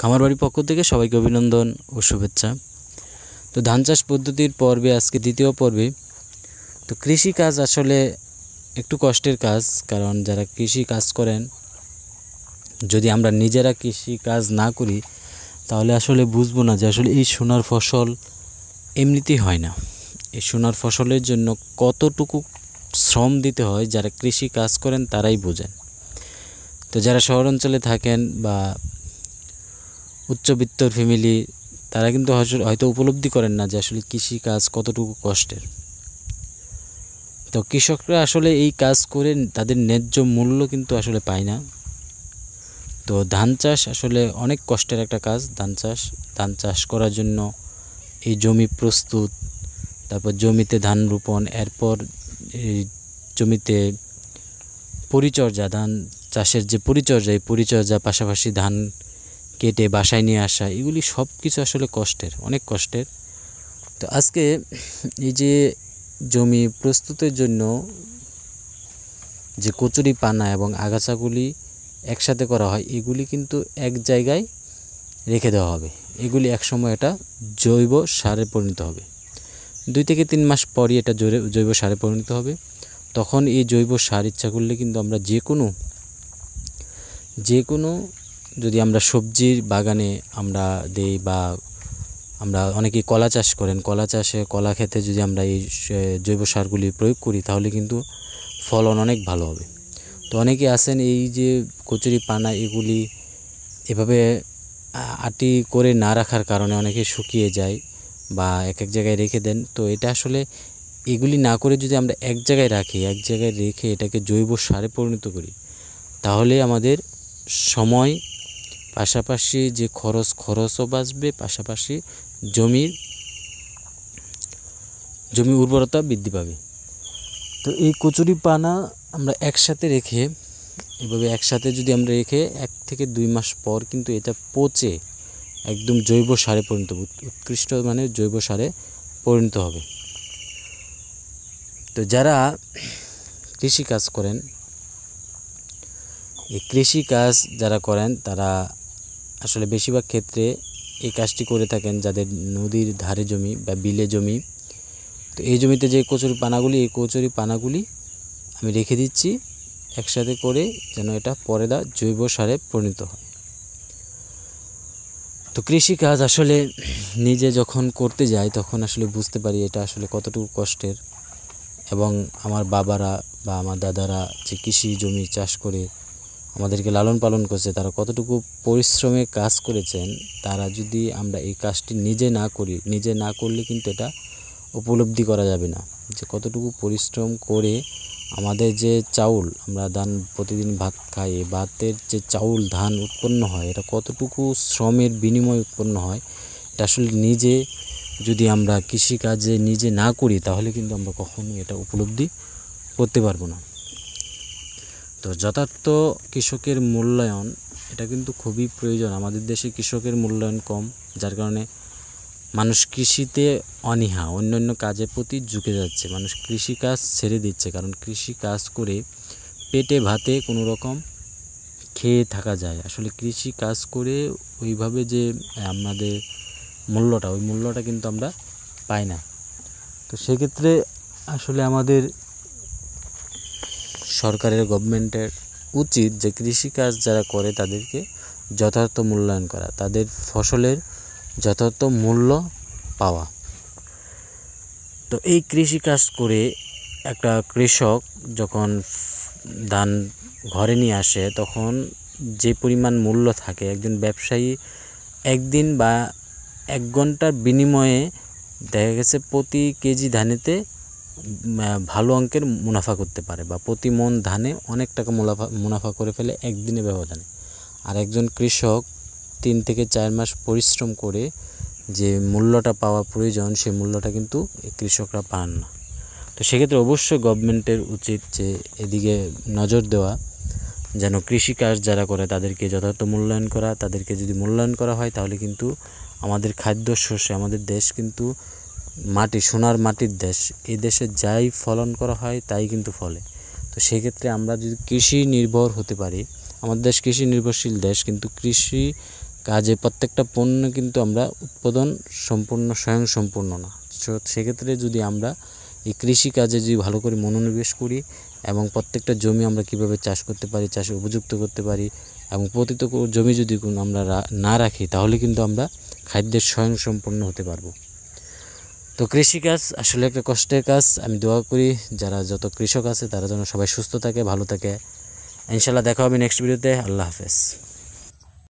খামার বাড়ির পক্ষ থেকে সবাইকে অভিনন্দন ও শুভেচ্ছা তো ধান চাষ পদ্ধতির পর্বে আজকে দ্বিতীয় পর্বে তো কৃষি কাজ আসলে একটু কষ্টের কাজ কারণ যারা কৃষি কাজ করেন যদি আমরা নিজেরা কৃষি কাজ না করি তাহলে আসলে বুঝবো না যে আসলে এই সোনার ফসল এমনিতেই হয় না এই সোনার ফসলের জন্য কতটুকু শ্রম দিতে হয় যারা কৃষি কাজ করেন তারাই বোঝেন তো যারা শহর অঞ্চলে থাকেন বা উচ্চবিত্তর ফ্যামিলি তারা কিন্তু হয়তো উপলব্ধি করেন না যে আসলে কৃষিকাজ কতটুকু কষ্টের তো কৃষকরা আসলে এই কাজ করে তাদের ন্যায্য মূল্য কিন্তু আসলে পায় না তো ধান চাষ আসলে অনেক কষ্টের একটা কাজ ধান চাষ ধান চাষ করার জন্য এই জমি প্রস্তুত তারপর জমিতে ধান রোপণ এরপর এই জমিতে পরিচর্যা ধান চাষের যে পরিচর্যা এই পরিচর্যা পাশাপাশি ধান কেটে বাসায় নিয়ে আসা এগুলি সব কিছু আসলে কষ্টের অনেক কষ্টের তো আজকে এই যে জমি প্রস্তুতের জন্য যে কচুরি পানা এবং আগাছাগুলি একসাথে করা হয় এগুলি কিন্তু এক জায়গায় রেখে দেওয়া হবে এগুলি একসময় এটা জৈব সারে পরিণত হবে দুই থেকে তিন মাস পরই এটা জৈব সারে পরিণত হবে তখন এই জৈব সার ইচ্ছা করলে কিন্তু আমরা যে কোনো যে কোনো যদি আমরা সবজির বাগানে আমরা দেই বা আমরা অনেকেই কলা চাষ করেন কলা চাষে কলা খেতে যদি আমরা এই জৈব সারগুলি প্রয়োগ করি তাহলে কিন্তু ফলন অনেক ভালো হবে তো অনেকে আছেন এই যে কচুরি পানা এগুলি এভাবে আটি করে না রাখার কারণে অনেকে শুকিয়ে যায় বা এক এক জায়গায় রেখে দেন তো এটা আসলে এগুলি না করে যদি আমরা এক জায়গায় রাখি এক জায়গায় রেখে এটাকে জৈব সারে পরিণত করি তাহলে আমাদের সময় পাশাপাশি যে খরচ খরচও বাঁচবে পাশাপাশি জমির জমি উর্বরতা বৃদ্ধি পাবে তো এই কচুরি পানা আমরা একসাথে রেখে এভাবে একসাথে যদি আমরা রেখে এক থেকে দুই মাস পর কিন্তু এটা পচে একদম জৈব সারে পরিণত উৎকৃষ্ট মানে জৈব সারে পরিণত হবে তো যারা কৃষি কাজ করেন এই কৃষি কাজ যারা করেন তারা আসলে বেশিরভাগ ক্ষেত্রে এই কাজটি করে থাকেন যাদের নদীর ধারে জমি বা বিলে জমি তো এই জমিতে যে কচুরি পানাগুলি এই কচুরি পানাগুলি আমি রেখে দিচ্ছি একসাথে করে যেন এটা পরে দা জৈব সারে পরিণত হয় তো কৃষিকাজ আসলে নিজে যখন করতে যাই তখন আসলে বুঝতে পারি এটা আসলে কতটুকু কষ্টের এবং আমার বাবারা বা আমার দাদারা যে কৃষি জমি চাষ করে আমাদেরকে লালন পালন করছে তারা কতটুকু পরিশ্রমে কাজ করেছেন তারা যদি আমরা এই কাজটি নিজে না করি নিজে না করলে কিন্তু এটা উপলব্ধি করা যাবে না যে কতটুকু পরিশ্রম করে আমাদের যে চাউল আমরা ধান প্রতিদিন ভাত খাই ভাতের যে চাউল ধান উৎপন্ন হয় এটা কতটুকু শ্রমের বিনিময় উৎপন্ন হয় এটা আসলে নিজে যদি আমরা কৃষিকাজে নিজে না করি তাহলে কিন্তু আমরা কখনো এটা উপলব্ধি করতে পারবো না তো যথার্থ কৃষকের মূল্যায়ন এটা কিন্তু খুবই প্রয়োজন আমাদের দেশে কৃষকের মূল্যায়ন কম যার কারণে মানুষ কৃষিতে অনীহা অন্য অন্য কাজের প্রতি ঝুঁকে যাচ্ছে মানুষ কৃষিকাজ ছেড়ে দিচ্ছে কারণ কৃষি কাজ করে পেটে ভাতে কোনো রকম খেয়ে থাকা যায় আসলে কৃষি কাজ করে ওইভাবে যে আমাদের মূল্যটা ওই মূল্যটা কিন্তু আমরা পাই না তো সেক্ষেত্রে আসলে আমাদের সরকারের গভর্নমেন্টের উচিত যে কৃষিকাজ যারা করে তাদেরকে যথার্থ মূল্যায়ন করা তাদের ফসলের যথার্থ মূল্য পাওয়া তো এই কৃষিকাজ করে একটা কৃষক যখন ধান ঘরে নিয়ে আসে তখন যে পরিমাণ মূল্য থাকে একজন ব্যবসায়ী একদিন বা এক ঘন্টার বিনিময়ে দেখা গেছে প্রতি কেজি ধানেতে ভালো অঙ্কের মুনাফা করতে পারে বা প্রতি মন ধানে অনেক টাকা মুনাফা মুনাফা করে ফেলে একদিনে ব্যবধানে আর একজন কৃষক তিন থেকে চার মাস পরিশ্রম করে যে মূল্যটা পাওয়া প্রয়োজন সেই মূল্যটা কিন্তু কৃষকরা পান না তো সেক্ষেত্রে অবশ্যই গভর্নমেন্টের উচিত যে এদিকে নজর দেওয়া যেন কৃষিকাজ যারা করে তাদেরকে যথার্থ মূল্যায়ন করা তাদেরকে যদি মূল্যায়ন করা হয় তাহলে কিন্তু আমাদের খাদ্য শস্য আমাদের দেশ কিন্তু মাটি সোনার মাটির দেশ এই দেশে যাই ফলন করা হয় তাই কিন্তু ফলে তো সেক্ষেত্রে আমরা যদি কৃষি নির্ভর হতে পারি আমাদের দেশ কৃষি নির্ভরশীল দেশ কিন্তু কৃষি কাজে প্রত্যেকটা পণ্য কিন্তু আমরা উৎপাদন সম্পূর্ণ সম্পূর্ণ না সেক্ষেত্রে যদি আমরা এই কৃষি কাজে যদি ভালো করে মনোনিবেশ করি এবং প্রত্যেকটা জমি আমরা কিভাবে চাষ করতে পারি চাষে উপযুক্ত করতে পারি এবং প্রতিত জমি যদি আমরা না রাখি তাহলে কিন্তু আমরা খাদ্যের স্বয়ংসম্পূর্ণ হতে পারবো তো কৃষিকাজ আসলে একটা কষ্টের কাজ আমি দোয়া করি যারা যত কৃষক আছে তারা যেন সবাই সুস্থ থাকে ভালো থাকে ইনশাল্লাহ দেখা হবে নেক্সট ভিডিওতে আল্লাহ হাফেজ